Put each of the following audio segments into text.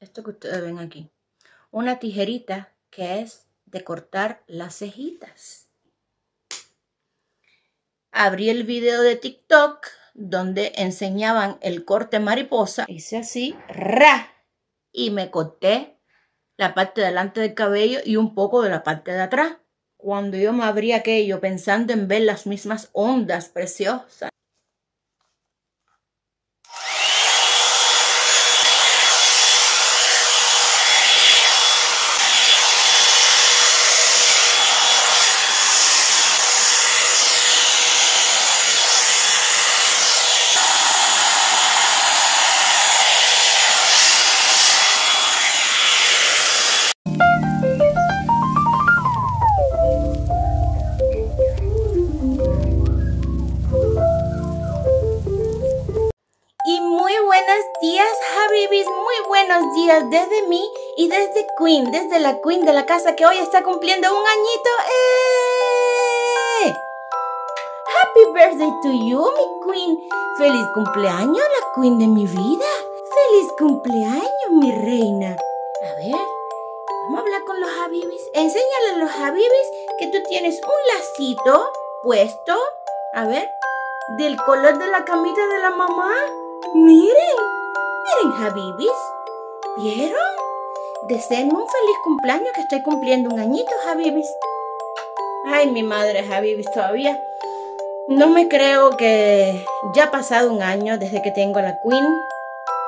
esto que ustedes ven aquí, una tijerita que es de cortar las cejitas. Abrí el video de TikTok donde enseñaban el corte mariposa. Hice así, ra, y me corté la parte de delante del cabello y un poco de la parte de atrás. Cuando yo me abrí aquello pensando en ver las mismas ondas preciosas desde la Queen de la casa que hoy está cumpliendo un añito. Eh. Happy birthday to you, mi Queen. Feliz cumpleaños, la Queen de mi vida. Feliz cumpleaños, mi reina. A ver, vamos a hablar con los habibis. Enséñale a los habibis que tú tienes un lacito puesto. A ver, del color de la camita de la mamá. Miren, miren, habibis. ¿Vieron? Deseenme un feliz cumpleaños que estoy cumpliendo un añito, Javibis. Ay, mi madre, Javibis, todavía no me creo que ya ha pasado un año desde que tengo a la Queen.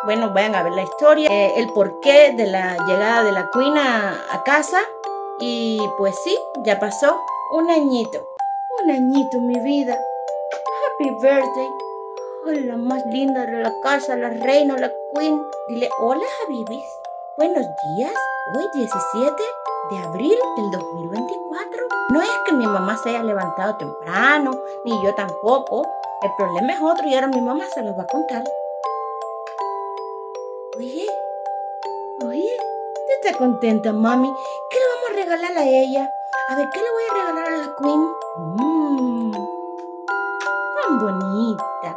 Bueno, vayan a ver la historia, eh, el porqué de la llegada de la Queen a, casa. Y pues sí, ya pasó un añito. Un añito, mi vida. Happy birthday. hola la más linda de la casa, la reina, la queen. Dile, hola, Javibis. Buenos días, hoy 17 de abril del 2024. No es que mi mamá se haya levantado temprano, ni yo tampoco. El problema es otro y ahora mi mamá se los va a contar. Oye, oye, ¿te contenta, mami? ¿Qué le vamos a regalar a ella? A ver, ¿qué le voy a regalar a la Queen? Mmm, tan bonita.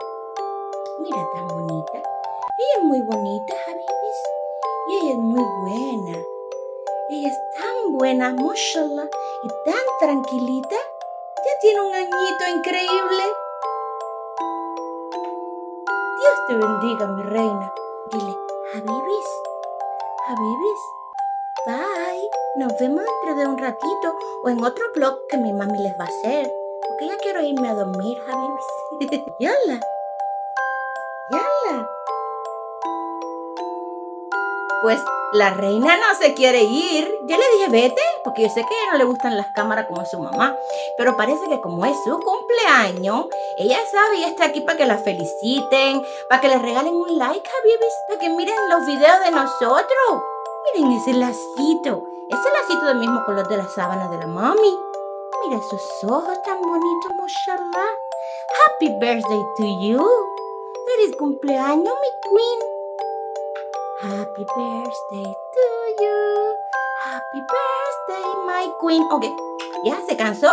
Mira, tan bonita. Ella es muy bonita, Javi. Y ella es muy buena. Ella es tan buena, mashallah, y tan tranquilita. Ya tiene un añito increíble. Dios te bendiga, mi reina. Dile, Habibis, Habibis, bye. Nos vemos dentro de un ratito o en otro blog que mi mami les va a hacer. Porque ya quiero irme a dormir, Habibis. Yola. pues la reina no se quiere ir. Yo le dije, vete, porque yo sé que a ella no le gustan las cámaras como a su mamá. Pero parece que como es su cumpleaños, ella sabe y está aquí para que la feliciten, para que le regalen un like a Bibis, para que miren los videos de nosotros. Miren ese lacito, ese lacito del mismo color de la sábana de la mami. Mira sus ojos tan bonitos, mashallah. Happy birthday to you. Feliz cumpleaños, mi queen. Happy birthday to you. Happy birthday, my queen. Ok, ¿ya se cansó?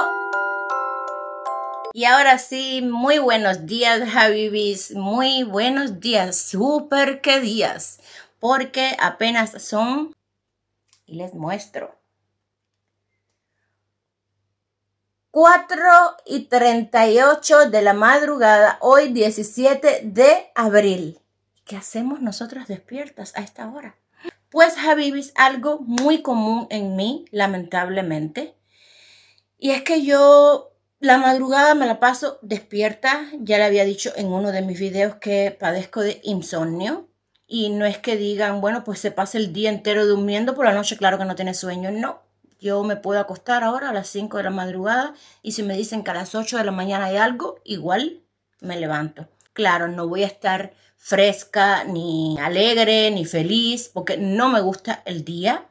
Y ahora sí, muy buenos días, Habibis. Muy buenos días, super que días. Porque apenas son. Y les muestro. 4 y 38 de la madrugada, hoy 17 de abril. ¿Qué hacemos nosotras despiertas a esta hora? Pues, Habibis, algo muy común en mí, lamentablemente. Y es que yo la madrugada me la paso despierta. Ya le había dicho en uno de mis videos que padezco de insomnio. Y no es que digan, bueno, pues se pasa el día entero durmiendo, por la noche claro que no tiene sueño. No, yo me puedo acostar ahora a las 5 de la madrugada y si me dicen que a las 8 de la mañana hay algo, igual me levanto. Claro, no voy a estar fresca, ni alegre, ni feliz, porque no me gusta el día.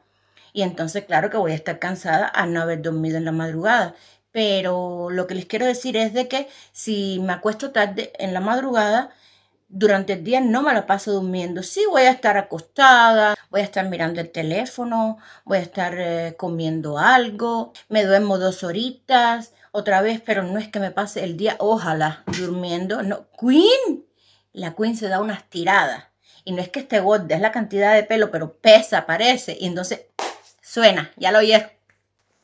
Y entonces, claro que voy a estar cansada al no haber dormido en la madrugada. Pero lo que les quiero decir es de que si me acuesto tarde en la madrugada, durante el día no me la paso durmiendo. Sí voy a estar acostada, voy a estar mirando el teléfono, voy a estar eh, comiendo algo, me duermo dos horitas, otra vez, pero no es que me pase el día, ojalá, durmiendo. No, Queen, la Queen se da unas tiradas. Y no es que esté gorda, es la cantidad de pelo, pero pesa, parece. Y entonces suena, ya lo oí.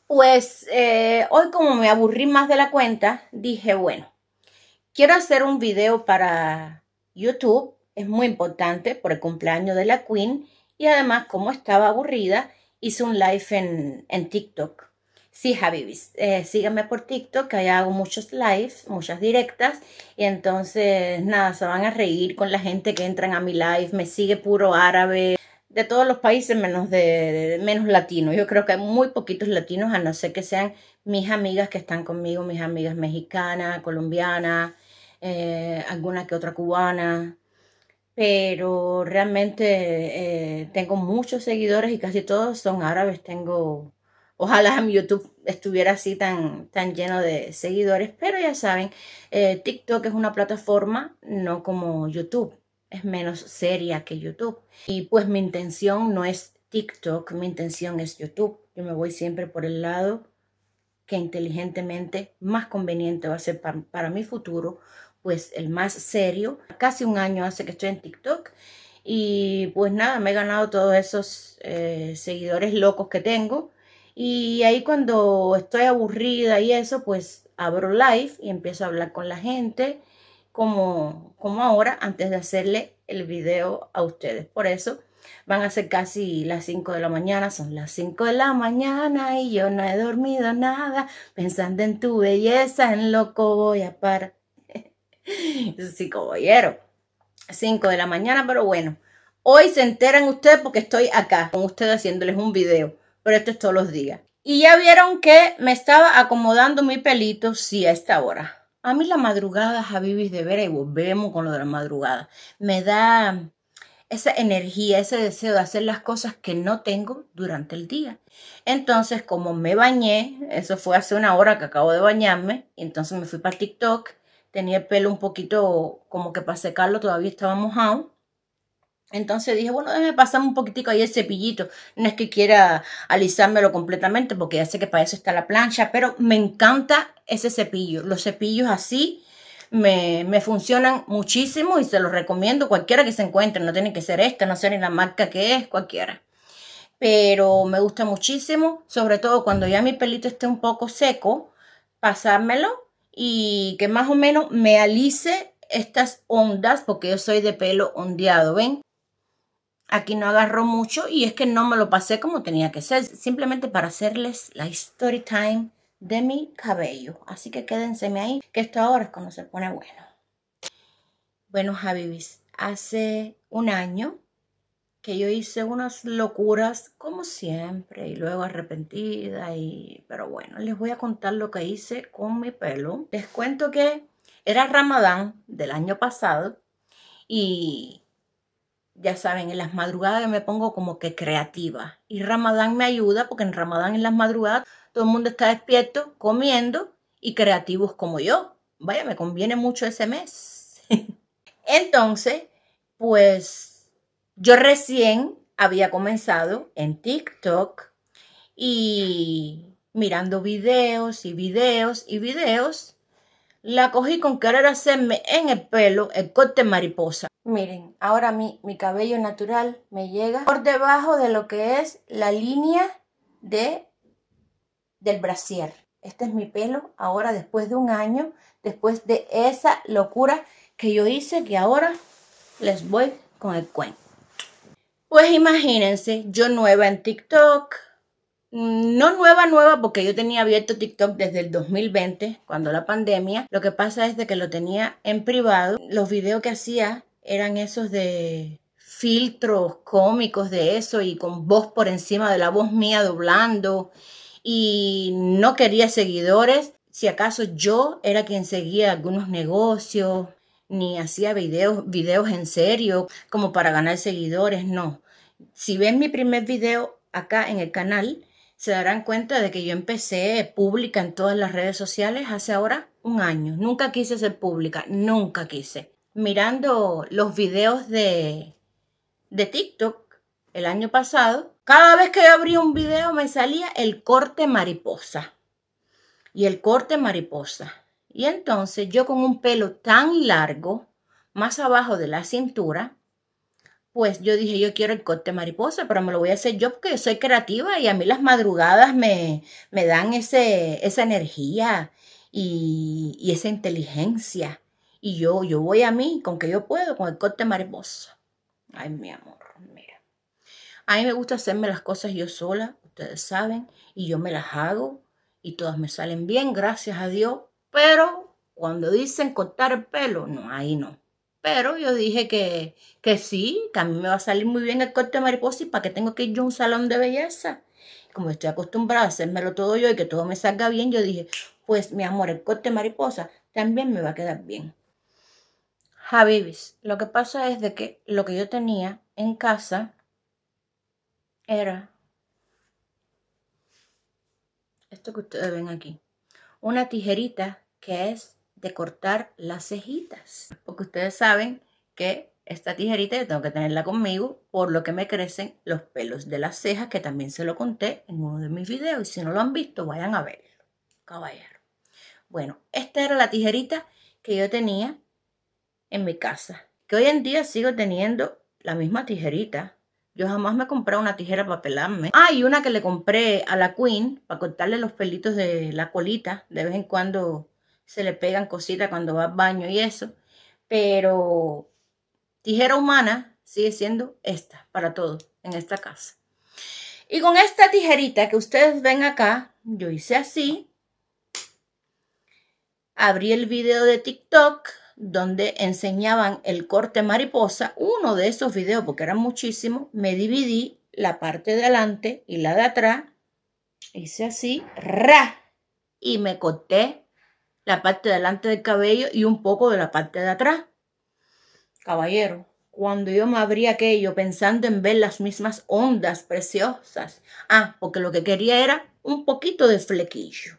Pues eh, hoy como me aburrí más de la cuenta, dije, bueno, quiero hacer un video para YouTube. Es muy importante por el cumpleaños de la Queen. Y además, como estaba aburrida, hice un live en, en TikTok Sí, Javibis, eh, síganme por TikTok, que allá hago muchos lives, muchas directas. Y entonces, nada, se van a reír con la gente que entran a mi live. Me sigue puro árabe, de todos los países menos, de, menos latinos. Yo creo que hay muy poquitos latinos, a no ser que sean mis amigas que están conmigo, mis amigas mexicanas, colombianas, eh, alguna que otra cubana pero realmente eh, tengo muchos seguidores y casi todos son árabes. Tengo Ojalá mi YouTube estuviera así tan, tan lleno de seguidores, pero ya saben, eh, TikTok es una plataforma no como YouTube, es menos seria que YouTube. Y pues mi intención no es TikTok, mi intención es YouTube. Yo me voy siempre por el lado que inteligentemente más conveniente va a ser para, mi futuro, pues el más serio. Casi un año hace que estoy en TikTok y pues nada, me he ganado todos esos eh, seguidores locos que tengo y ahí cuando estoy aburrida y eso, pues abro live y empiezo a hablar con la gente, como, como ahora, antes de hacerle el video a ustedes. Por eso van a ser casi las 5 de la mañana, son las 5 de la mañana y yo no he dormido nada, pensando en tu belleza, en loco voy a parar. sí, caballero. 5 de la mañana, pero bueno, hoy se enteran ustedes porque estoy acá con ustedes haciéndoles un video pero esto es todos los días. Y ya vieron que me estaba acomodando mi pelito, sí, a esta hora. A mí la madrugada, Javibis, de vera, y volvemos con lo de la madrugada, me da esa energía, ese deseo de hacer las cosas que no tengo durante el día. Entonces, como me bañé, eso fue hace una hora que acabo de bañarme, y entonces me fui para TikTok, tenía el pelo un poquito como que para secarlo, todavía estaba mojado. Entonces dije, bueno, déjame pasar un poquitico ahí el cepillito. No es que quiera alisármelo completamente porque ya sé que para eso está la plancha, pero me encanta ese cepillo. Los cepillos así me, funcionan muchísimo y se los recomiendo cualquiera que se encuentre. No tiene que ser esta, no sé ni la marca que es, cualquiera. Pero me gusta muchísimo, sobre todo cuando ya mi pelito esté un poco seco, pasármelo y que más o menos me alice estas ondas, porque yo soy de pelo ondeado, ¿ven? Aquí no agarró mucho y es que no me lo pasé como tenía que ser, simplemente para hacerles la story time de mi cabello. Así que quédenseme ahí, que esto ahora es cuando se pone bueno. Bueno, Javibis, hace un año que yo hice unas locuras como siempre y luego arrepentida y pero bueno, les voy a contar lo que hice con mi pelo. Les cuento que era Ramadán del año pasado y ya saben, en las madrugadas me pongo como que creativa. Y Ramadán me ayuda porque en Ramadán en las madrugadas todo el mundo está despierto, comiendo y creativos como yo. Vaya, me conviene mucho ese mes. Entonces, pues yo recién había comenzado en TikTok y mirando videos y videos y videos la cogí con querer hacerme en el pelo el corte mariposa. Miren, ahora mi, cabello natural me llega por debajo de lo que es la línea de, del brasier. Este es mi pelo ahora después de un año, después de esa locura que yo hice que ahora les voy con el cuento. Pues imagínense, yo nueva en TikTok, Mm, no nueva, nueva, porque yo tenía abierto TikTok desde el 2020, cuando la pandemia. Lo que pasa es de que lo tenía en privado. Los videos que hacía eran esos de filtros cómicos de eso y con voz por encima de la voz mía doblando y no quería seguidores. Si acaso yo era quien seguía algunos negocios, ni hacía videos, videos en serio como para ganar seguidores, no. Si ven mi primer video acá en el canal, se darán cuenta de que yo empecé pública en todas las redes sociales hace ahora un año. Nunca quise ser pública, nunca quise. Mirando los videos de, de TikTok el año pasado, cada vez que yo abría un video me salía el corte mariposa. Y el corte mariposa. Y entonces yo con un pelo tan largo, más abajo de la cintura, pues yo dije, yo quiero el corte mariposa, pero me lo voy a hacer yo porque soy creativa y a mí las madrugadas me, me dan ese, esa energía y, y, esa inteligencia. Y yo, yo voy a mí con que yo puedo, con el corte mariposa. Ay, mi amor, mira. A mí me gusta hacerme las cosas yo sola, ustedes saben, y yo me las hago y todas me salen bien, gracias a Dios. Pero cuando dicen cortar el pelo, no, ahí no. Pero yo dije que, sí, que a mí me va a salir muy bien el corte de mariposa y para qué tengo que ir yo a un salón de belleza. Como estoy acostumbrada a hacérmelo todo yo y que todo me salga bien, yo dije, pues mi amor, el corte de mariposa también me va a quedar bien. Habibis, lo que pasa es de que lo que yo tenía en casa era esto que ustedes ven aquí, una tijerita que es de cortar las cejitas. Porque ustedes saben que esta tijerita yo tengo que tenerla conmigo, por lo que me crecen los pelos de las cejas, que también se lo conté en uno de mis videos. Y si no lo han visto, vayan a verlo, caballero. Bueno, esta era la tijerita que yo tenía en mi casa. Que hoy en día sigo teniendo la misma tijerita. Yo jamás me compré una tijera para pelarme. Ah, una que le compré a la Queen para cortarle los pelitos de la colita. De vez en cuando se le pegan cositas cuando va al baño y eso. Pero tijera humana sigue siendo esta para todo en esta casa. Y con esta tijerita que ustedes ven acá, yo hice así. Abrí el video de TikTok donde enseñaban el corte mariposa, uno de esos videos, porque eran muchísimos, me dividí la parte de adelante y la de atrás, hice así, ra, y me corté la parte de delante del cabello y un poco de la parte de atrás. Caballero, cuando yo me abría aquello pensando en ver las mismas ondas preciosas. Ah, porque lo que quería era un poquito de flequillo.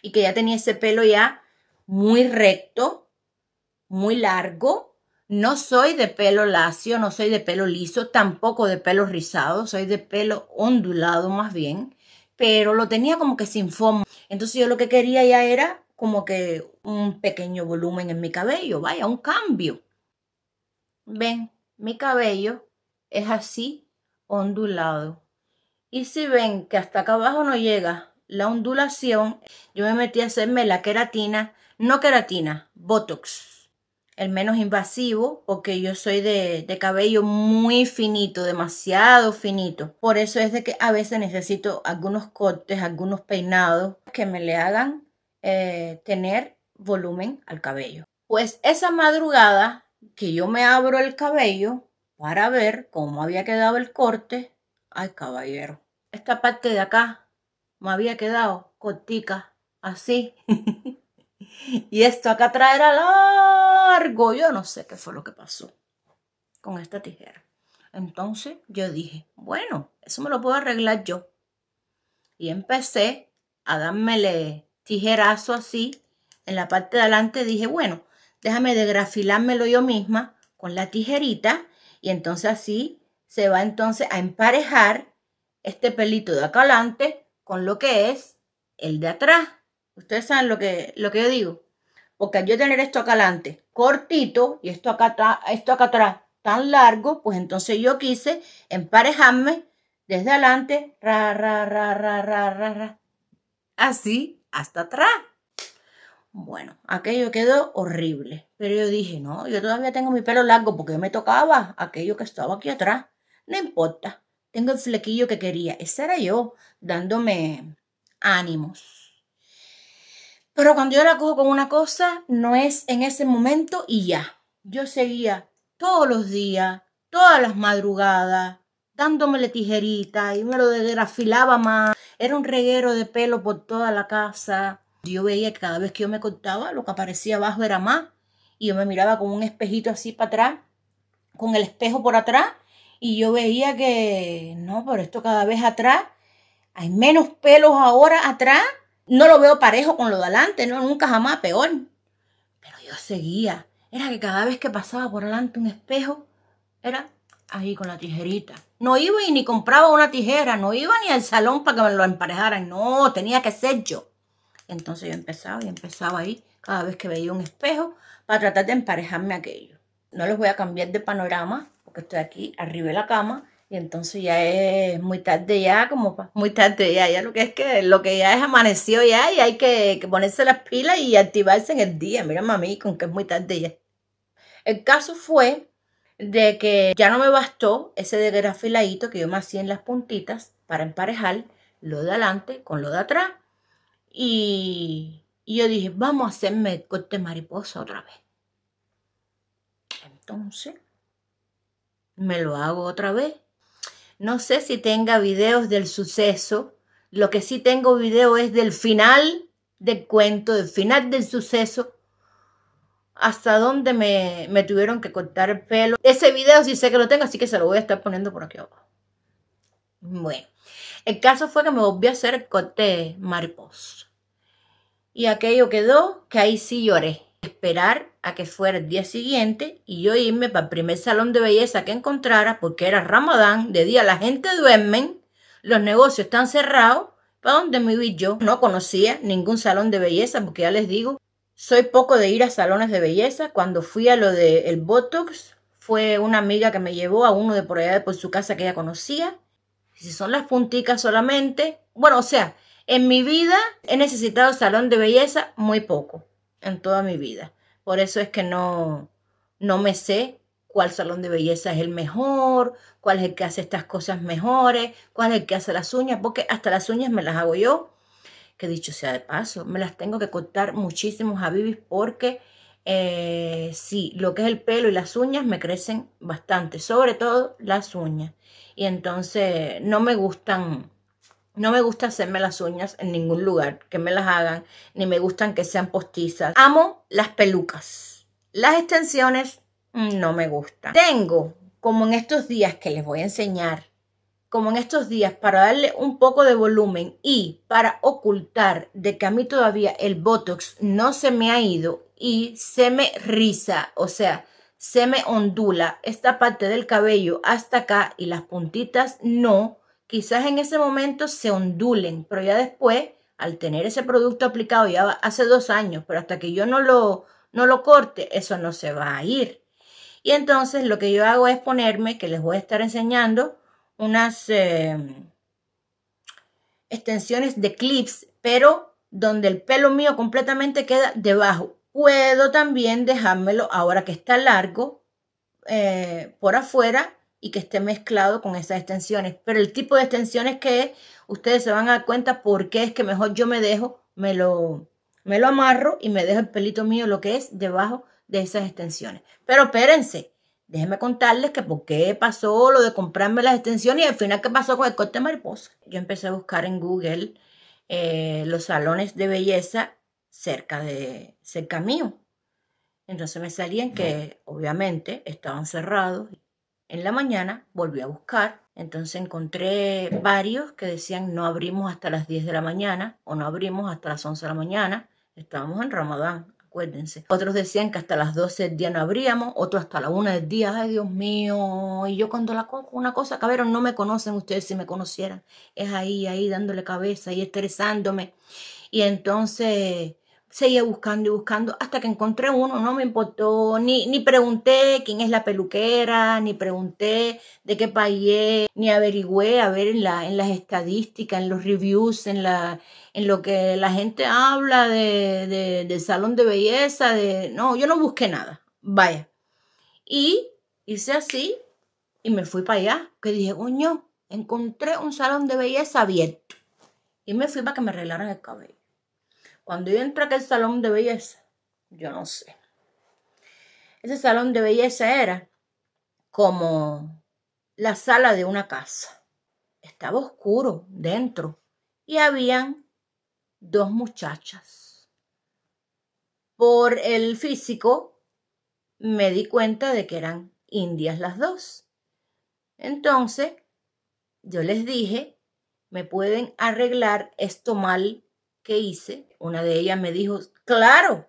Y que ya tenía ese pelo ya muy recto, muy largo. No soy de pelo lacio, no soy de pelo liso, tampoco de pelo rizado, soy de pelo ondulado más bien, pero lo tenía como que sin forma. Entonces yo lo que quería ya era como que un pequeño volumen en mi cabello, vaya, un cambio. Ven, mi cabello es así, ondulado. Y si ven que hasta acá abajo no llega la ondulación, yo me metí a hacerme la queratina, no queratina, Botox el menos invasivo, porque yo soy de, de, cabello muy finito, demasiado finito. Por eso es de que a veces necesito algunos cortes, algunos peinados que me le hagan eh, tener volumen al cabello. Pues esa madrugada que yo me abro el cabello para ver cómo había quedado el corte, ay caballero, esta parte de acá me había quedado cortica, así. y esto acá atrás era largo. Yo no sé qué fue lo que pasó con esta tijera. Entonces yo dije, bueno, eso me lo puedo arreglar yo. Y empecé a dármele tijerazo así en la parte de adelante. Dije, bueno, déjame desgrafilármelo yo misma con la tijerita y entonces así se va entonces a emparejar este pelito de acá adelante con lo que es el de atrás. Ustedes saben lo que, yo digo. Porque al yo tener esto acá adelante cortito y esto acá, atrás, esto acá atrás tan largo, pues entonces yo quise emparejarme desde adelante, Así hasta atrás. Bueno, aquello quedó horrible. Pero yo dije, no, yo todavía tengo mi pelo largo porque me tocaba aquello que estaba aquí atrás. No importa, tengo el flequillo que quería. Ese era yo, dándome ánimos. Pero cuando yo la cojo con una cosa, no es en ese momento y ya. Yo seguía todos los días, todas las madrugadas, dándome le tijerita y me lo desgrafilaba más. Era un reguero de pelo por toda la casa. Yo veía que cada vez que yo me cortaba, lo que aparecía abajo era más. Y yo me miraba con un espejito así para atrás, con el espejo por atrás, y yo veía que, no, por esto cada vez atrás, hay menos pelos ahora atrás no lo veo parejo con lo de adelante, no, nunca jamás, peor. Pero yo seguía. Era que cada vez que pasaba por delante un espejo, era ahí con la tijerita. No iba y ni compraba una tijera, no iba ni al salón para que me lo emparejaran, no, tenía que ser yo. Entonces yo empezaba y empezaba ahí cada vez que veía un espejo para tratar de emparejarme aquello. No les voy a cambiar de panorama porque estoy aquí arriba de la cama y entonces ya es muy tarde ya, como muy tarde ya, ya lo que es que lo que ya es amaneció ya y hay que, ponerse las pilas y activarse en el día. Mira mami, con que es muy tarde ya. El caso fue de que ya no me bastó ese desgrafiladito que yo me hacía en las puntitas para emparejar lo de adelante con lo de atrás. Y, yo dije, vamos a hacerme el corte mariposa otra vez. Entonces, me lo hago otra vez no sé si tenga videos del suceso. Lo que sí tengo video es del final del cuento, del final del suceso. Hasta donde me, tuvieron que cortar el pelo. Ese video sí sé que lo tengo, así que se lo voy a estar poniendo por aquí abajo. Bueno, el caso fue que me volví a hacer el corte mariposa. Y aquello quedó que ahí sí lloré. Esperar a que fuera el día siguiente y yo irme para el primer salón de belleza que encontrara porque era Ramadán, de día la gente duerme, los negocios están cerrados, ¿para dónde me vi yo? No conocía ningún salón de belleza porque ya les digo, soy poco de ir a salones de belleza. Cuando fui a lo del Botox fue una amiga que me llevó a uno de por allá de por su casa que ella conocía. Si son las punticas solamente, bueno, o sea, en mi vida he necesitado salón de belleza muy poco, en toda mi vida. Por eso es que no, no me sé cuál salón de belleza es el mejor, cuál es el que hace estas cosas mejores, cuál es el que hace las uñas, porque hasta las uñas me las hago yo, que dicho sea de paso, me las tengo que cortar muchísimos a bibis porque eh, sí, lo que es el pelo y las uñas me crecen bastante, sobre todo las uñas. Y entonces no me gustan no me gusta hacerme las uñas en ningún lugar, que me las hagan, ni me gustan que sean postizas. Amo las pelucas. Las extensiones no me gustan. Tengo, como en estos días que les voy a enseñar, como en estos días, para darle un poco de volumen y para ocultar de que a mí todavía el Botox no se me ha ido y se me riza, o sea, se me ondula esta parte del cabello hasta acá y las puntitas no quizás en ese momento se ondulen, pero ya después, al tener ese producto aplicado ya hace dos años, pero hasta que yo no lo, no lo corte, eso no se va a ir. Y entonces lo que yo hago es ponerme, que les voy a estar enseñando, unas em, extensiones de clips, pero donde el pelo mío completamente queda debajo. Puedo también dejármelo ahora que está largo eh, por afuera y que esté mezclado con esas extensiones. Pero el tipo de extensiones que es, ustedes se van a dar cuenta por qué es que mejor yo me dejo, me lo, me lo amarro y me dejo el pelito mío, lo que es debajo de esas extensiones. Pero espérense, déjenme contarles que por qué pasó lo de comprarme las extensiones y al final qué pasó con el corte mariposa. Yo empecé a buscar en Google eh, los salones de belleza cerca de cerca mío. Entonces me salían que obviamente estaban cerrados en la mañana volví a buscar, entonces encontré varios que decían no abrimos hasta las 10 de la mañana o no abrimos hasta las 11 de la mañana, estábamos en Ramadán, acuérdense. Otros decían que hasta las 12 del día no abríamos, otros hasta la 1 del día, ay Dios mío, y yo cuando la cojo una cosa, cabrón, no me conocen ustedes si me conocieran, es ahí, ahí dándole cabeza y estresándome. Y entonces seguía buscando y buscando hasta que encontré uno, no me importó, ni, ni pregunté quién es la peluquera, ni pregunté de qué país ni averigüé, a ver en, la, en las estadísticas, en los reviews, en, la, en lo que la gente habla de, de, del salón de belleza, de... No, yo no busqué nada, vaya. Y hice así y me fui para allá, que dije, coño, encontré un salón de belleza abierto. Y me fui para que me arreglaran el cabello. Cuando yo entré a aquel salón de belleza, yo no sé. Ese salón de belleza era como la sala de una casa. Estaba oscuro dentro y habían dos muchachas. Por el físico me di cuenta de que eran indias las dos. Entonces, yo les dije, me pueden arreglar esto mal hice, una de ellas me dijo, claro,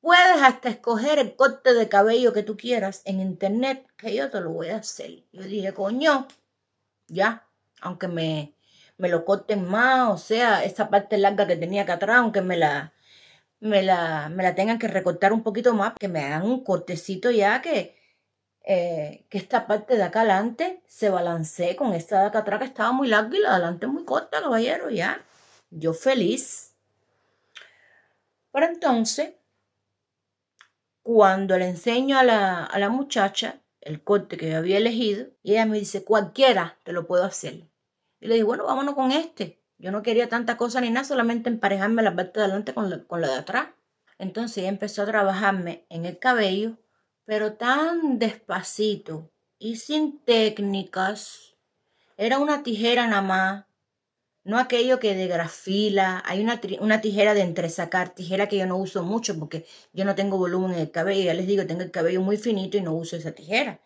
puedes hasta escoger el corte de cabello que tú quieras en internet, que yo te lo voy a hacer. Yo dije, coño, ya, aunque me, me lo corten más, o sea, esa parte larga que tenía acá atrás, aunque me la, me la, me la tengan que recortar un poquito más, que me hagan un cortecito ya que, eh, que esta parte de acá adelante se balancee con esta de acá atrás que estaba muy larga y la de adelante muy corta, caballero, ya yo feliz. Para entonces, cuando le enseño a la, muchacha el corte que yo había elegido, y ella me dice, cualquiera te lo puedo hacer. Y le digo, bueno, vámonos con este. Yo no quería tanta cosa ni nada, solamente emparejarme la parte de adelante con la, con la de atrás. Entonces ella empezó a trabajarme en el cabello, pero tan despacito y sin técnicas. Era una tijera nada más no aquello que de grafila, hay una, una tijera de entresacar, tijera que yo no uso mucho porque yo no tengo volumen en el cabello, ya les digo, tengo el cabello muy finito y no uso esa tijera.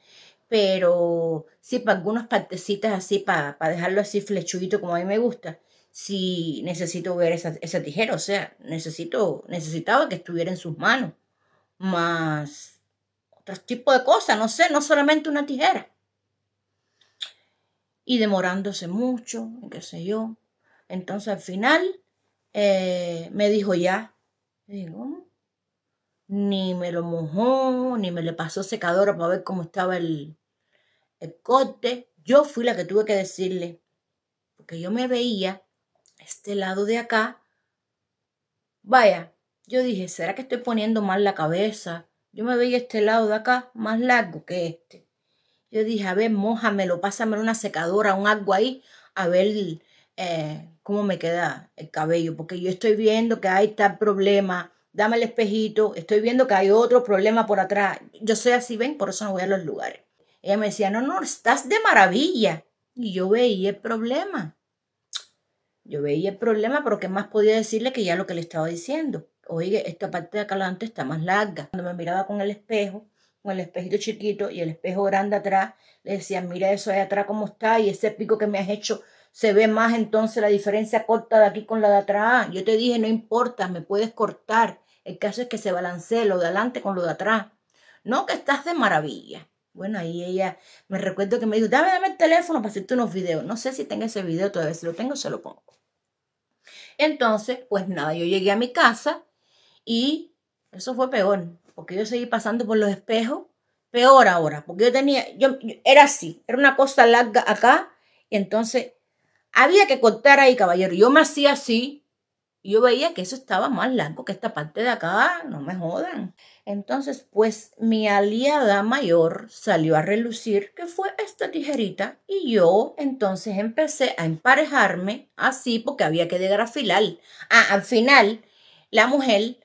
Pero sí, para algunas partecitas así, para, para dejarlo así flechudito como a mí me gusta, sí necesito ver esa, esa tijera, o sea, necesito, necesitaba que estuviera en sus manos, más otro tipo de cosas, no sé, no solamente una tijera. Y demorándose mucho, qué sé yo, entonces al final eh, me dijo ya. Digo, mm". ni me lo mojó, ni me le pasó secadora para ver cómo estaba el, corte. Yo fui la que tuve que decirle, porque yo me veía este lado de acá. Vaya, yo dije, ¿será que estoy poniendo mal la cabeza? Yo me veía este lado de acá más largo que este. Yo dije, a ver, mojamelo, pásamelo una secadora, un agua ahí, a ver eh, cómo me queda el cabello, porque yo estoy viendo que hay tal problema, dame el espejito, estoy viendo que hay otro problema por atrás. Yo soy así, ven, por eso no voy a los lugares. Ella me decía, no, no, estás de maravilla. Y yo veía el problema. Yo veía el problema, pero ¿qué más podía decirle que ya lo que le estaba diciendo? Oye, esta parte de acá adelante está más larga. Cuando me miraba con el espejo, con el espejito chiquito y el espejo grande atrás, le decía, mira eso ahí atrás cómo está y ese pico que me has hecho se ve más entonces la diferencia corta de aquí con la de atrás. Yo te dije, no importa, me puedes cortar. El caso es que se balancee lo de adelante con lo de atrás. No que estás de maravilla. Bueno, ahí ella me recuerdo que me dijo, dame, dame el teléfono para hacerte unos videos. No sé si tenga ese video todavía, si lo tengo, se lo pongo. Entonces, pues nada, yo llegué a mi casa y eso fue peor, porque yo seguí pasando por los espejos, peor ahora, porque yo tenía, yo, era así, era una cosa larga acá, entonces había que cortar ahí, caballero. Yo me hacía así. Y yo veía que eso estaba más largo que esta parte de acá, no me jodan. Entonces, pues mi aliada mayor salió a relucir, que fue esta tijerita, y yo entonces empecé a emparejarme así porque había que degrafilar. Ah, al final, la mujer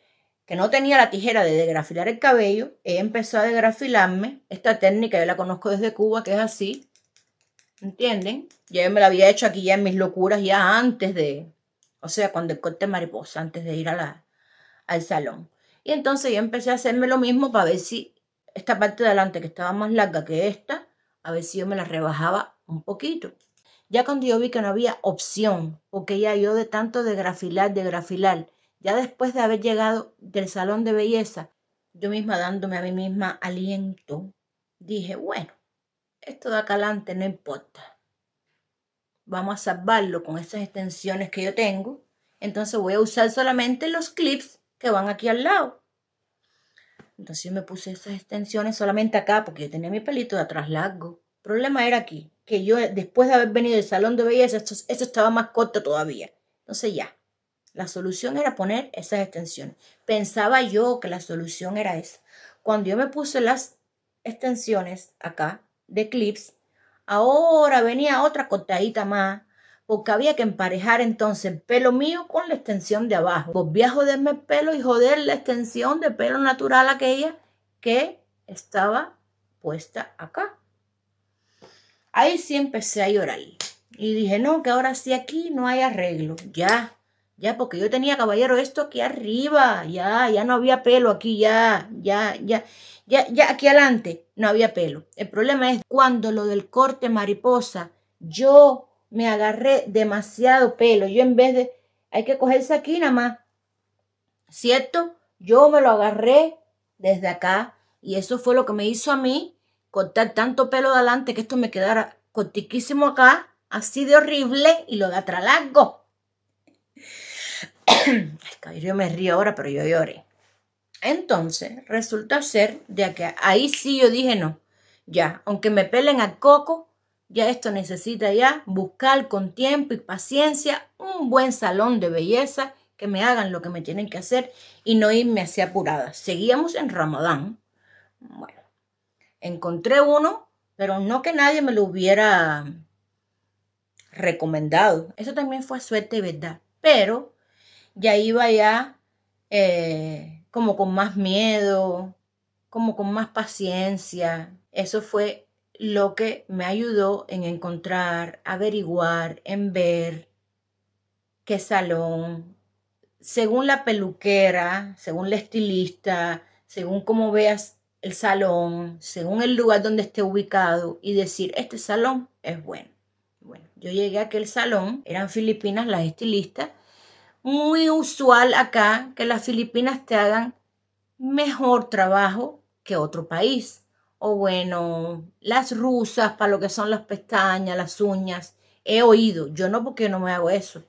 que no tenía la tijera de degrafilar el cabello, empezó a degrafilarme. Esta técnica yo la conozco desde Cuba, que es así, ¿entienden? Ya me la había hecho aquí ya en mis locuras ya antes de, o sea, cuando el corte mariposa, antes de ir a la, al salón. Y entonces yo empecé a hacerme lo mismo para ver si esta parte de adelante que estaba más larga que esta, a ver si yo me la rebajaba un poquito. Ya cuando yo vi que no había opción, porque ya yo de tanto de grafilar, de grafilar, ya después de haber llegado del salón de belleza, yo misma dándome a mí misma aliento, dije, bueno, esto de acá adelante no importa vamos a salvarlo con estas extensiones que yo tengo. Entonces voy a usar solamente los clips que van aquí al lado. Entonces yo me puse esas extensiones solamente acá porque yo tenía mi pelito de atrás largo. El problema era aquí, que yo después de haber venido del salón de belleza, esto, esto estaba más corto todavía. Entonces ya, la solución era poner esas extensiones. Pensaba yo que la solución era esa. Cuando yo me puse las extensiones acá de clips, Ahora venía otra cortadita más, porque había que emparejar entonces el pelo mío con la extensión de abajo. Pues Volví a joderme el pelo y joder la extensión de pelo natural aquella que estaba puesta acá. Ahí sí empecé a llorar. Y dije, no, que ahora sí aquí no hay arreglo. Ya, ya, porque yo tenía, caballero, esto aquí arriba. Ya, ya no había pelo aquí, ya, ya, ya ya, ya aquí adelante no había pelo. El problema es cuando lo del corte mariposa, yo me agarré demasiado pelo. Yo en vez de, hay que cogerse aquí nada más, ¿cierto? Yo me lo agarré desde acá y eso fue lo que me hizo a mí cortar tanto pelo de adelante que esto me quedara cortiquísimo acá, así de horrible y lo de El yo me río ahora, pero yo lloré. Entonces, resulta ser de que ahí sí yo dije no. Ya, aunque me pelen al coco, ya esto necesita ya buscar con tiempo y paciencia un buen salón de belleza que me hagan lo que me tienen que hacer y no irme así apurada. Seguíamos en Ramadán. Bueno, encontré uno, pero no que nadie me lo hubiera recomendado. Eso también fue suerte, ¿verdad? Pero ya iba ya eh, como con más miedo, como con más paciencia. Eso fue lo que me ayudó en encontrar, averiguar, en ver qué salón, según la peluquera, según la estilista, según cómo veas el salón, según el lugar donde esté ubicado y decir, este salón es bueno. Bueno, yo llegué a aquel salón, eran filipinas las estilistas, muy usual acá que las Filipinas te hagan mejor trabajo que otro país. O bueno, las rusas para lo que son las pestañas, las uñas. He oído, yo no porque no me hago eso.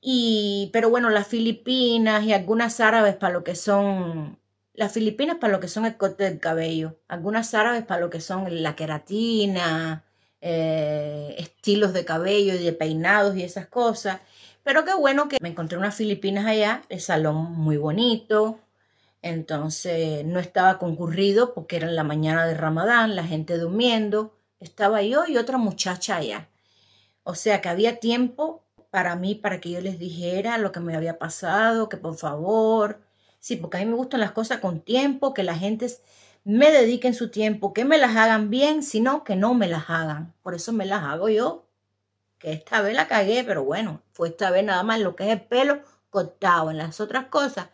Y, pero bueno, las Filipinas y algunas árabes para lo que son, las Filipinas para lo que son el corte del cabello, algunas árabes para lo que son la queratina, eh, estilos de cabello y de peinados y esas cosas. Pero qué bueno que me encontré unas Filipinas allá, el salón muy bonito, entonces no estaba concurrido porque era la mañana de Ramadán, la gente durmiendo, estaba yo y otra muchacha allá. O sea que había tiempo para mí, para que yo les dijera lo que me había pasado, que por favor, sí, porque a mí me gustan las cosas con tiempo, que la gente me dediquen su tiempo, que me las hagan bien, sino que no me las hagan. Por eso me las hago yo que esta vez la cagué, pero bueno, fue esta vez nada más lo que es el pelo cortado. En las otras cosas,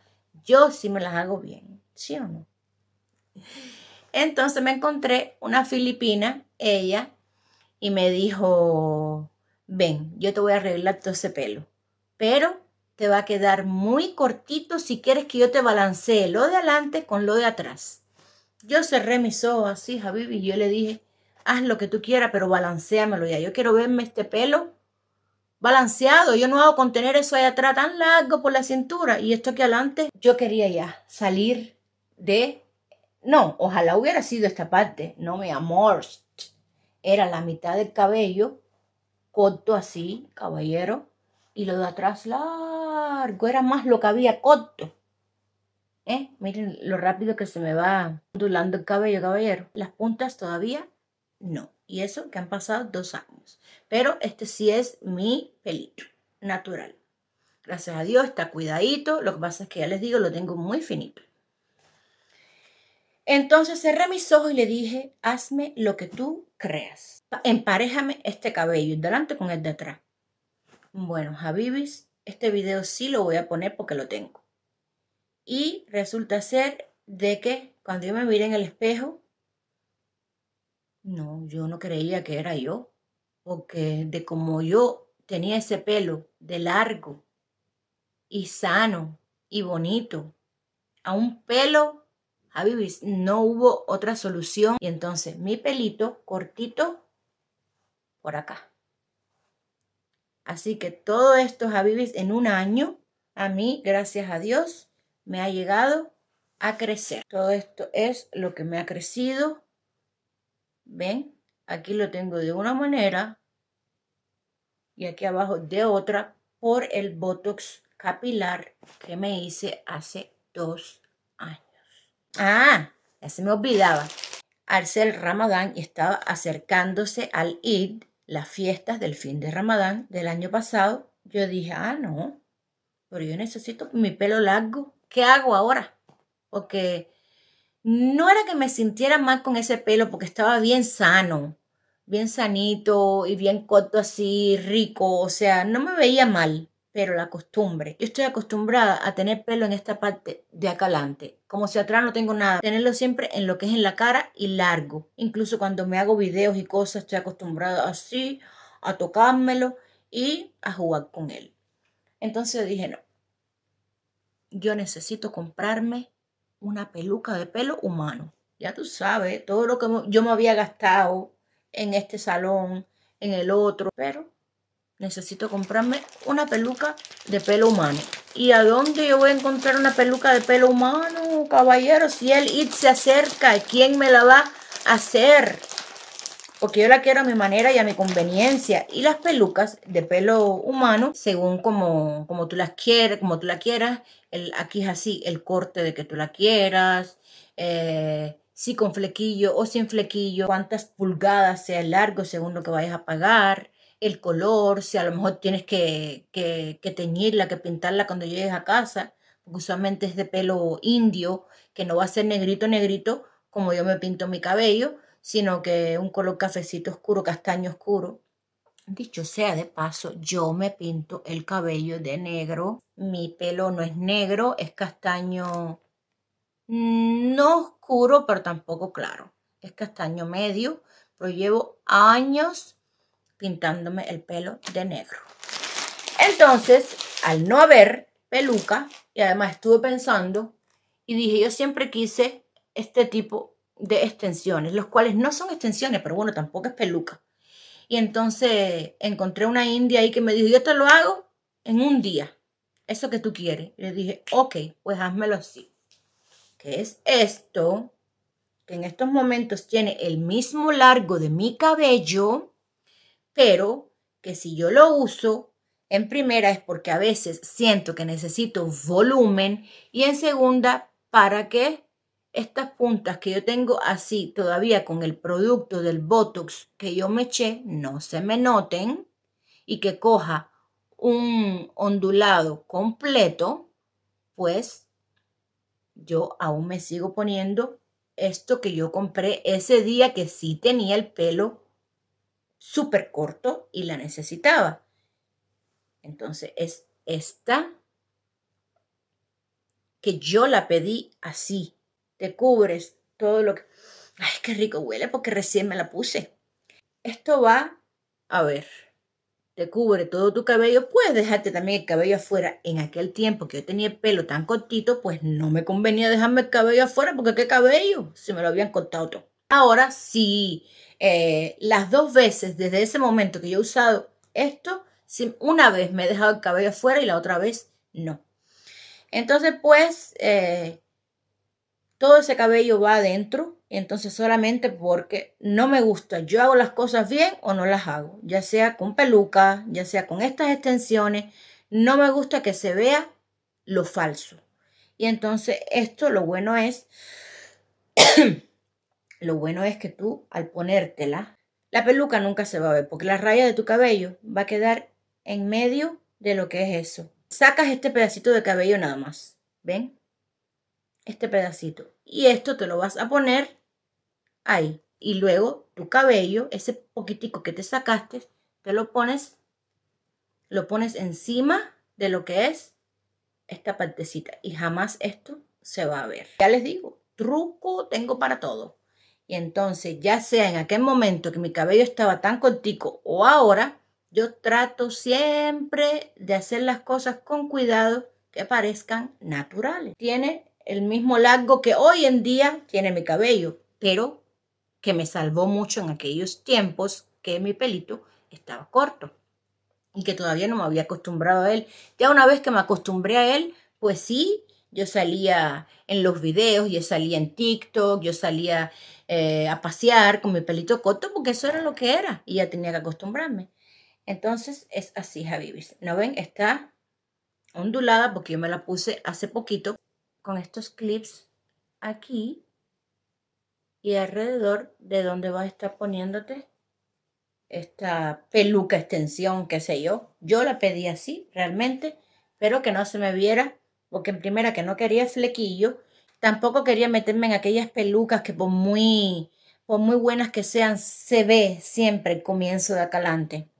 yo sí me las hago bien, ¿sí o no? Entonces me encontré una filipina, ella, y me dijo, ven, yo te voy a arreglar todo ese pelo, pero te va a quedar muy cortito si quieres que yo te balancee lo de adelante con lo de atrás. Yo cerré mis ojos así, Javi, y yo le dije, haz lo que tú quieras, pero balanceamelo ya. Yo quiero verme este pelo balanceado. Yo no hago contener eso allá atrás tan largo por la cintura y esto aquí adelante. Yo quería ya salir de... No, ojalá hubiera sido esta parte. No, me amor. Era la mitad del cabello, corto así, caballero, y lo de atrás largo. Era más lo que había corto. ¿Eh? Miren lo rápido que se me va ondulando el cabello, caballero. Las puntas todavía no. Y eso que han pasado dos años. Pero este sí es mi pelito natural. Gracias a Dios está cuidadito. Lo que pasa es que ya les digo, lo tengo muy finito. Entonces cerré mis ojos y le dije, hazme lo que tú creas. Emparejame este cabello, delante con el de atrás. Bueno, Javibis, este video sí lo voy a poner porque lo tengo. Y resulta ser de que cuando yo me mire en el espejo, no, yo no creía que era yo, porque de como yo tenía ese pelo de largo y sano y bonito, a un pelo, a no hubo otra solución. Y entonces mi pelito cortito por acá. Así que todo esto, Habibis, en un año, a mí, gracias a Dios, me ha llegado a crecer. Todo esto es lo que me ha crecido ¿Ven? Aquí lo tengo de una manera y aquí abajo de otra por el Botox capilar que me hice hace dos años. Ah, ya se me olvidaba. Al ser Ramadán y estaba acercándose al Eid, las fiestas del fin de Ramadán del año pasado, yo dije, ah, no, pero yo necesito mi pelo largo. ¿Qué hago ahora? Porque no era que me sintiera mal con ese pelo porque estaba bien sano, bien sanito y bien corto así, rico, o sea, no me veía mal, pero la costumbre. Yo estoy acostumbrada a tener pelo en esta parte de acá adelante, como si atrás no tengo nada, tenerlo siempre en lo que es en la cara y largo. Incluso cuando me hago videos y cosas, estoy acostumbrada así a tocármelo y a jugar con él. Entonces dije, no, yo necesito comprarme una peluca de pelo humano. Ya tú sabes, todo lo que yo me había gastado en este salón, en el otro, pero necesito comprarme una peluca de pelo humano. ¿Y a dónde yo voy a encontrar una peluca de pelo humano, caballero? Si el IT se acerca, ¿quién me la va a hacer? porque yo la quiero a mi manera y a mi conveniencia. Y las pelucas de pelo humano, según como, como tú las quieras, como tú la quieras, aquí es así, el corte de que tú la quieras, eh, si con flequillo o sin flequillo, cuántas pulgadas sea el largo según lo que vayas a pagar el color, si a lo mejor tienes que, que, que teñirla, que pintarla cuando llegues a casa, porque usualmente es de pelo indio, que no va a ser negrito, negrito, como yo me pinto mi cabello, sino que un color cafecito oscuro, castaño oscuro. Dicho sea de paso, yo me pinto el cabello de negro. Mi pelo no es negro, es castaño mm, no oscuro, pero tampoco claro. Es castaño medio, pero llevo años pintándome el pelo de negro. Entonces, al no haber peluca, y además estuve pensando, y dije, yo siempre quise este tipo de extensiones, los cuales no son extensiones, pero bueno, tampoco es peluca. Y entonces encontré una india ahí que me dijo, yo te lo hago en un día, eso que tú quieres. le dije, ok, pues házmelo así. qué es esto, que en estos momentos tiene el mismo largo de mi cabello, pero que si yo lo uso en primera es porque a veces siento que necesito volumen y en segunda para que estas puntas que yo tengo así todavía con el producto del Botox que yo me eché no se me noten y que coja un ondulado completo, pues yo aún me sigo poniendo esto que yo compré ese día que sí tenía el pelo súper corto y la necesitaba. Entonces es esta que yo la pedí así te cubres todo lo que... ¡Ay, qué rico huele porque recién me la puse! Esto va a ver. Te cubre todo tu cabello, puedes dejarte también el cabello afuera. En aquel tiempo que yo tenía el pelo tan cortito, pues no me convenía dejarme el cabello afuera porque qué cabello, si me lo habían cortado todo. Ahora sí, eh, las dos veces desde ese momento que yo he usado esto, una vez me he dejado el cabello afuera y la otra vez no. Entonces, pues, eh, todo ese cabello va adentro, entonces solamente porque no me gusta, yo hago las cosas bien o no las hago, ya sea con peluca, ya sea con estas extensiones, no me gusta que se vea lo falso. Y entonces esto lo bueno es, lo bueno es que tú al ponértela, la peluca nunca se va a ver porque la raya de tu cabello va a quedar en medio de lo que es eso. Sacas este pedacito de cabello nada más, ¿ven? Este pedacito y esto te lo vas a poner ahí. Y luego tu cabello, ese poquitico que te sacaste, te lo pones, lo pones encima de lo que es esta partecita. Y jamás esto se va a ver. Ya les digo, truco tengo para todo. Y entonces, ya sea en aquel momento que mi cabello estaba tan cortico o ahora, yo trato siempre de hacer las cosas con cuidado que parezcan naturales. Tiene el mismo largo que hoy en día tiene mi cabello, pero que me salvó mucho en aquellos tiempos que mi pelito estaba corto y que todavía no me había acostumbrado a él. Ya una vez que me acostumbré a él, pues sí, yo salía en los videos, yo salía en TikTok, yo salía eh, a pasear con mi pelito corto porque eso era lo que era y ya tenía que acostumbrarme. Entonces es así, Javibis. ¿No ven? Está ondulada porque yo me la puse hace poquito con estos clips aquí y alrededor de donde vas a estar poniéndote esta peluca extensión, qué sé yo. Yo la pedí así, realmente, pero que no se me viera, porque en primera que no quería flequillo, tampoco quería meterme en aquellas pelucas que por muy, por muy buenas que sean, se ve siempre el comienzo de acalante.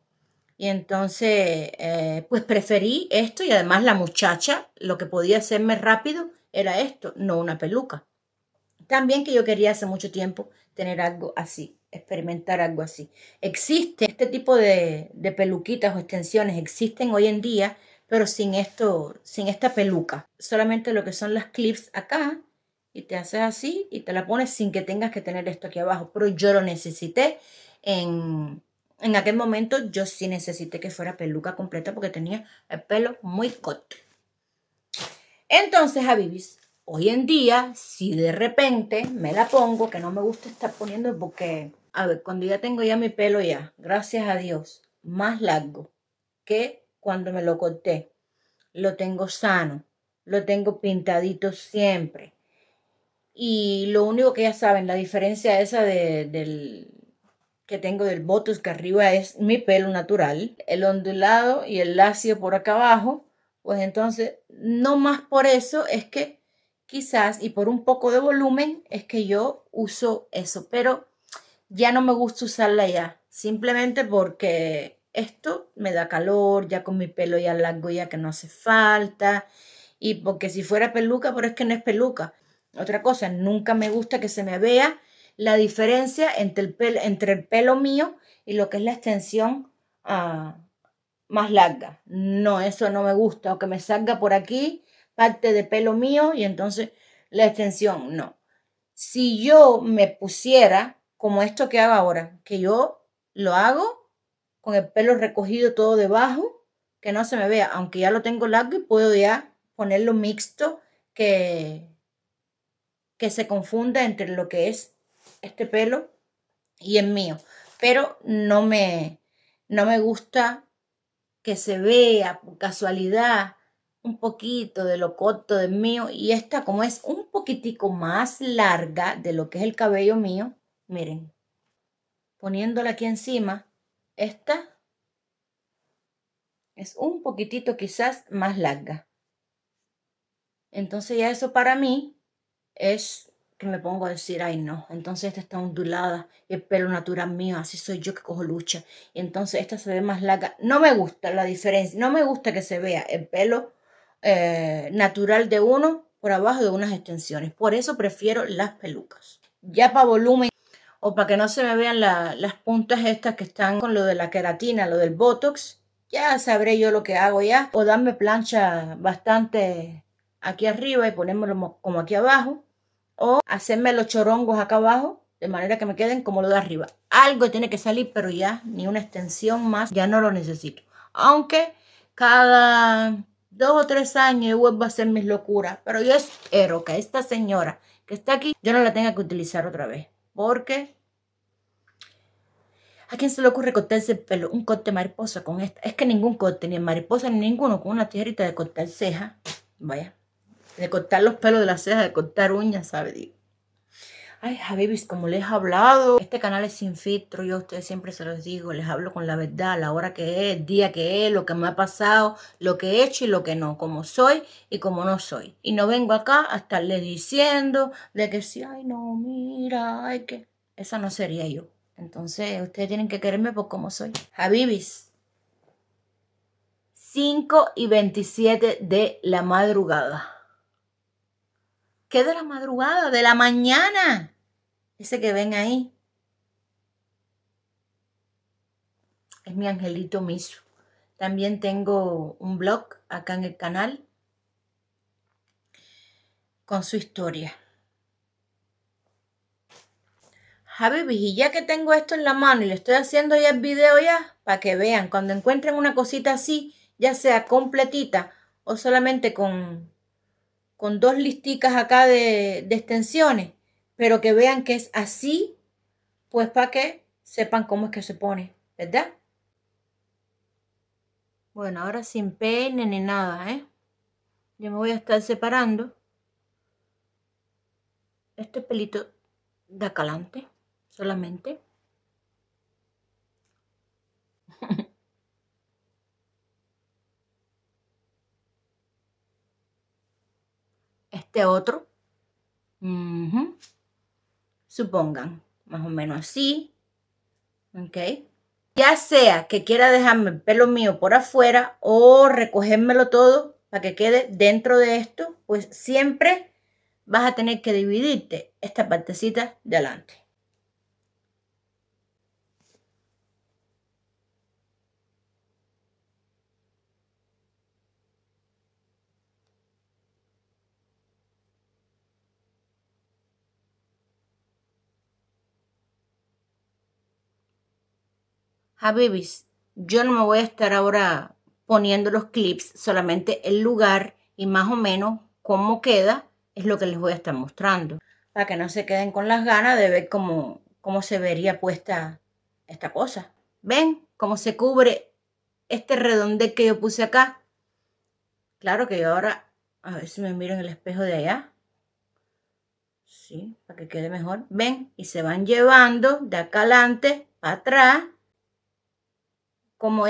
Y entonces, eh, pues preferí esto y además la muchacha, lo que podía hacerme rápido, era esto, no una peluca. También que yo quería hace mucho tiempo tener algo así, experimentar algo así. Existe este tipo de, peluquitas o extensiones, existen hoy en día, pero sin esto, sin esta peluca. Solamente lo que son las clips acá y te haces así y te la pones sin que tengas que tener esto aquí abajo. Pero yo lo necesité en, en aquel momento yo sí necesité que fuera peluca completa porque tenía el pelo muy corto. Entonces, Avivis, hoy en día, si de repente me la pongo, que no me gusta estar poniendo porque, a ver, cuando ya tengo ya mi pelo ya, gracias a Dios, más largo que cuando me lo corté. Lo tengo sano, lo tengo pintadito siempre. Y lo único que ya saben, la diferencia esa de, del, que tengo del Botus que arriba es mi pelo natural, el ondulado y el lacio por acá abajo pues entonces no más por eso es que quizás y por un poco de volumen es que yo uso eso, pero ya no me gusta usarla ya, simplemente porque esto me da calor, ya con mi pelo ya largo ya que no hace falta y porque si fuera peluca, pero es que no es peluca. Otra cosa, nunca me gusta que se me vea la diferencia entre el pelo, entre el pelo mío y lo que es la extensión ah, más larga. No, eso no me gusta. O que me salga por aquí parte de pelo mío y entonces la extensión, no. Si yo me pusiera como esto que hago ahora, que yo lo hago con el pelo recogido todo debajo, que no se me vea, aunque ya lo tengo largo y puedo ya ponerlo mixto que, que se confunda entre lo que es este pelo y el mío. Pero no me, no me gusta que se vea por casualidad un poquito de lo corto del mío y esta como es un poquitico más larga de lo que es el cabello mío, miren, poniéndola aquí encima, esta es un poquitito quizás más larga. Entonces ya eso para mí es que me pongo a decir, ay no, entonces esta está ondulada el pelo natural mío, así soy yo que cojo lucha. entonces esta se ve más larga. No me gusta la diferencia, no me gusta que se vea el pelo eh, natural de uno por abajo de unas extensiones. Por eso prefiero las pelucas. Ya para volumen o para que no se me vean las puntas estas que están con lo de la queratina, lo del Botox, ya sabré yo lo que hago ya. O darme plancha bastante aquí arriba y ponérmelo como aquí abajo o hacerme los chorongos acá abajo de manera que me queden como lo de arriba. Algo tiene que salir, pero ya ni una extensión más, ya no lo necesito. Aunque cada dos o tres años vuelvo a hacer mis locuras, pero yo espero que esta señora que está aquí, yo no la tenga que utilizar otra vez, porque ¿A quién se le ocurre cortarse el pelo? Un corte mariposa con esta. Es que ningún corte, ni mariposa, ni ninguno, con una tijerita de cortar ceja. Vaya de cortar los pelos de la ceja, de cortar uñas, ¿sabe? Digo, ay, Javibis, como les he hablado, este canal es sin filtro, yo a ustedes siempre se los digo, les hablo con la verdad, la hora que es, el día que es, lo que me ha pasado, lo que he hecho y lo que no, como soy y como no soy. Y no vengo acá a estarle diciendo de que si, ay, no, mira, ay, que... Esa no sería yo. Entonces, ustedes tienen que quererme por como soy. Javibis. 5 y 27 de la madrugada. ¿Qué de la madrugada? De la mañana. Ese que ven ahí. Es mi angelito miso. También tengo un blog acá en el canal con su historia. Javi, y ya que tengo esto en la mano y le estoy haciendo ya el video ya, para que vean, cuando encuentren una cosita así, ya sea completita o solamente con, con dos listicas acá de, extensiones, pero que vean que es así, pues para que sepan cómo es que se pone, ¿verdad? Bueno, ahora sin peine ni nada, ¿eh? Yo me voy a estar separando este pelito de acalante solamente. otro. Supongan, más o menos así. ¿Ok? Ya sea que quiera dejarme el pelo mío por afuera o recogérmelo todo para que quede dentro de esto, pues siempre vas a tener que dividirte esta partecita de adelante. a babies. Yo no me voy a estar ahora poniendo los clips, solamente el lugar y más o menos cómo queda es lo que les voy a estar mostrando, para que no se queden con las ganas de ver cómo, se vería puesta esta cosa. ¿Ven cómo se cubre este redonde que yo puse acá? Claro que yo ahora, a ver si me miro en el espejo de allá. Sí, para que quede mejor. Ven, y se van llevando de acá adelante, para atrás, como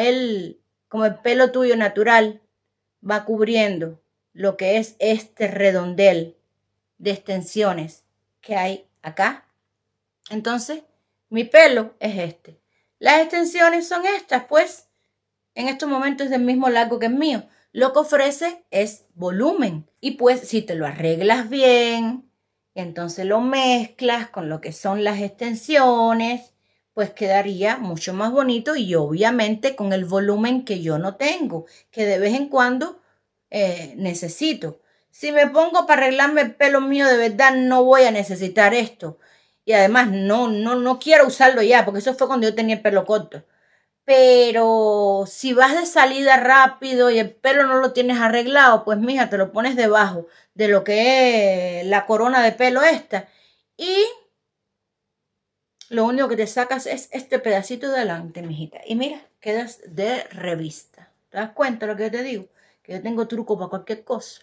como el pelo tuyo natural, va cubriendo lo que es este redondel de extensiones que hay acá. Entonces, mi pelo es este. Las extensiones son estas, pues en estos momentos es del mismo largo que el mío. Lo que ofrece es volumen. Y pues si te lo arreglas bien, entonces lo mezclas con lo que son las extensiones pues quedaría mucho más bonito y obviamente con el volumen que yo no tengo, que de vez en cuando eh, necesito. Si me pongo para arreglarme el pelo mío de verdad, no voy a necesitar esto. Y además, no, no, no quiero usarlo ya, porque eso fue cuando yo tenía el pelo corto. Pero si vas de salida rápido y el pelo no lo tienes arreglado, pues mija, te lo pones debajo de lo que es la corona de pelo esta. Y lo único que te sacas es este pedacito de delante, mijita. Y mira, quedas de revista. ¿Te das cuenta lo que yo te digo? Que yo tengo truco para cualquier cosa.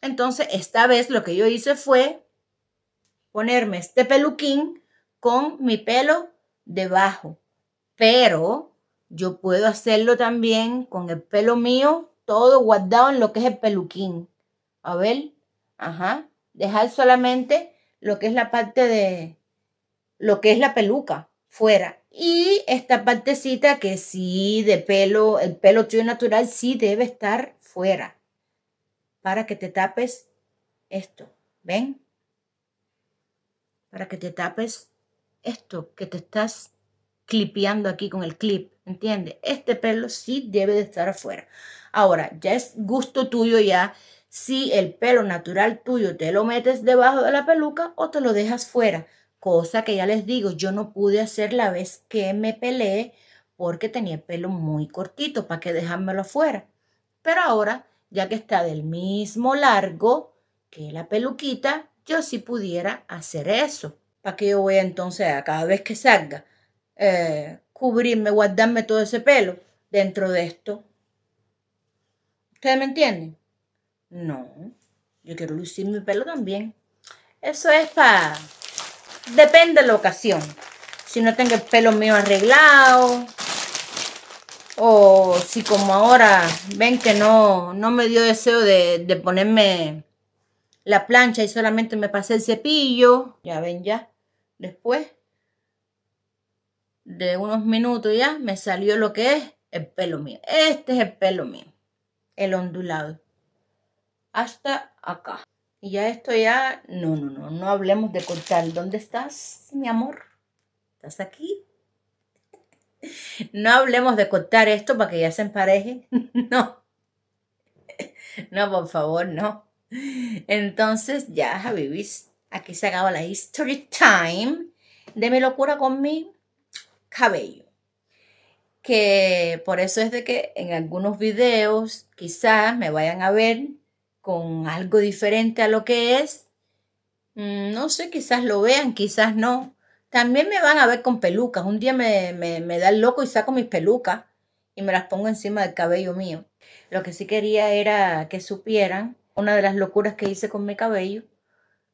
Entonces, esta vez lo que yo hice fue ponerme este peluquín con mi pelo debajo. Pero yo puedo hacerlo también con el pelo mío, todo guardado en lo que es el peluquín. A ver, ajá, dejar solamente lo que es la parte de, lo que es la peluca fuera. Y esta partecita que sí, de pelo, el pelo tuyo natural sí debe estar fuera para que te tapes esto. ¿Ven? Para que te tapes esto que te estás clipeando aquí con el clip. entiende Este pelo sí debe de estar afuera. Ahora, ya es gusto tuyo ya si el pelo natural tuyo te lo metes debajo de la peluca o te lo dejas fuera cosa que ya les digo, yo no pude hacer la vez que me pelé porque tenía el pelo muy cortito, para que dejármelo afuera. Pero ahora, ya que está del mismo largo que la peluquita, yo sí pudiera hacer eso. ¿Para que yo voy entonces a cada vez que salga eh, cubrirme, guardarme todo ese pelo dentro de esto? ¿Ustedes me entienden? No, yo quiero lucir mi pelo también. Eso es para Depende de la ocasión. Si no tengo el pelo mío arreglado. O si como ahora ven que no, no me dio deseo de, de ponerme la plancha y solamente me pasé el cepillo. Ya ven ya. Después de unos minutos ya me salió lo que es el pelo mío. Este es el pelo mío. El ondulado. Hasta acá. Y ya esto ya, no, no, no, no hablemos de cortar. ¿Dónde estás, mi amor? ¿Estás aquí? No hablemos de cortar esto para que ya se empareje. No. No, por favor, no. Entonces, ya, Javibis, aquí se acaba la history time de mi locura con mi cabello. Que por eso es de que en algunos videos quizás me vayan a ver con algo diferente a lo que es, mm, no sé, quizás lo vean, quizás no. También me van a ver con pelucas. Un día me, me, da el loco y saco mis pelucas y me las pongo encima del cabello mío. Lo que sí quería era que supieran una de las locuras que hice con mi cabello,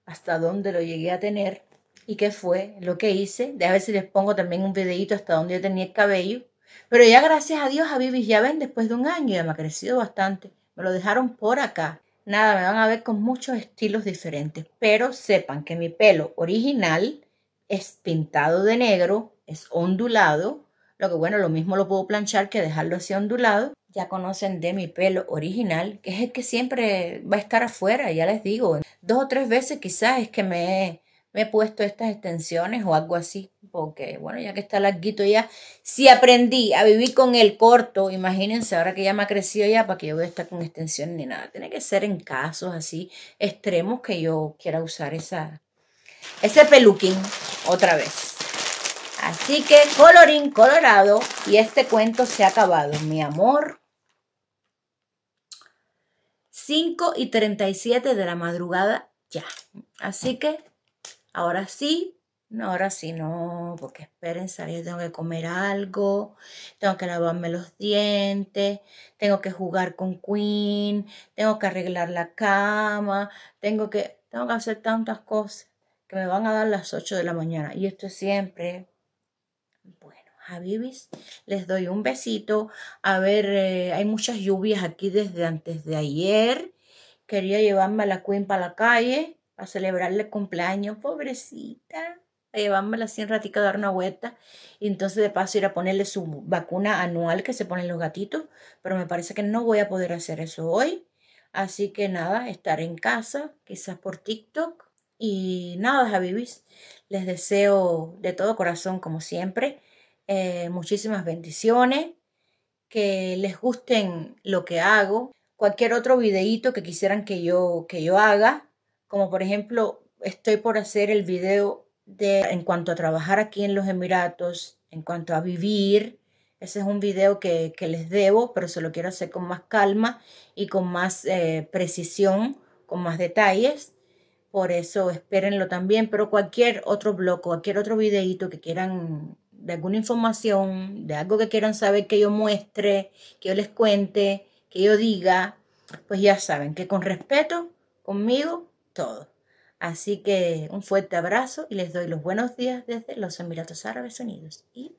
hasta dónde lo llegué a tener y qué fue lo que hice. De a ver si les pongo también un videito hasta dónde yo tenía el cabello. Pero ya gracias a Dios, a Vivis ya ven, después de un año ya me ha crecido bastante. Me lo dejaron por acá. Nada, me van a ver con muchos estilos diferentes, pero sepan que mi pelo original es pintado de negro, es ondulado, lo que bueno, lo mismo lo puedo planchar que dejarlo así ondulado. Ya conocen de mi pelo original, que es el que siempre va a estar afuera, ya les digo, dos o tres veces quizás es que me me he puesto estas extensiones o algo así, porque bueno, ya que está larguito ya, si aprendí a vivir con el corto, imagínense ahora que ya me ha crecido ya, para que yo voy a estar con extensiones ni nada, tiene que ser en casos así extremos que yo quiera usar esa, ese peluquín otra vez. Así que colorín colorado y este cuento se ha acabado, mi amor. 5 y 37 de la madrugada ya. Así que Ahora sí, no, ahora sí, no, porque esperen, yo tengo que comer algo, tengo que lavarme los dientes, tengo que jugar con Queen, tengo que arreglar la cama, tengo que, tengo que hacer tantas cosas que me van a dar las 8 de la mañana. Y esto es siempre, bueno, a les doy un besito. A ver, eh, hay muchas lluvias aquí desde antes de ayer. Quería llevarme a la Queen para la calle a celebrarle cumpleaños, pobrecita. A llevármela así un ratito a dar una vuelta. Y entonces de paso ir a ponerle su vacuna anual que se ponen los gatitos. Pero me parece que no voy a poder hacer eso hoy. Así que nada, estar en casa, quizás por TikTok. Y nada, Javibis, les deseo de todo corazón, como siempre, eh, muchísimas bendiciones, que les gusten lo que hago, cualquier otro videíto que quisieran que yo, que yo haga, como por ejemplo, estoy por hacer el video de en cuanto a trabajar aquí en los Emiratos, en cuanto a vivir. Ese es un video que, les debo, pero se lo quiero hacer con más calma y con más eh, precisión, con más detalles. Por eso espérenlo también, pero cualquier otro blog, cualquier otro videito que quieran de alguna información, de algo que quieran saber que yo muestre, que yo les cuente, que yo diga, pues ya saben que con respeto, conmigo todo. Así que un fuerte abrazo y les doy los buenos días desde los Emiratos Árabes Unidos. Y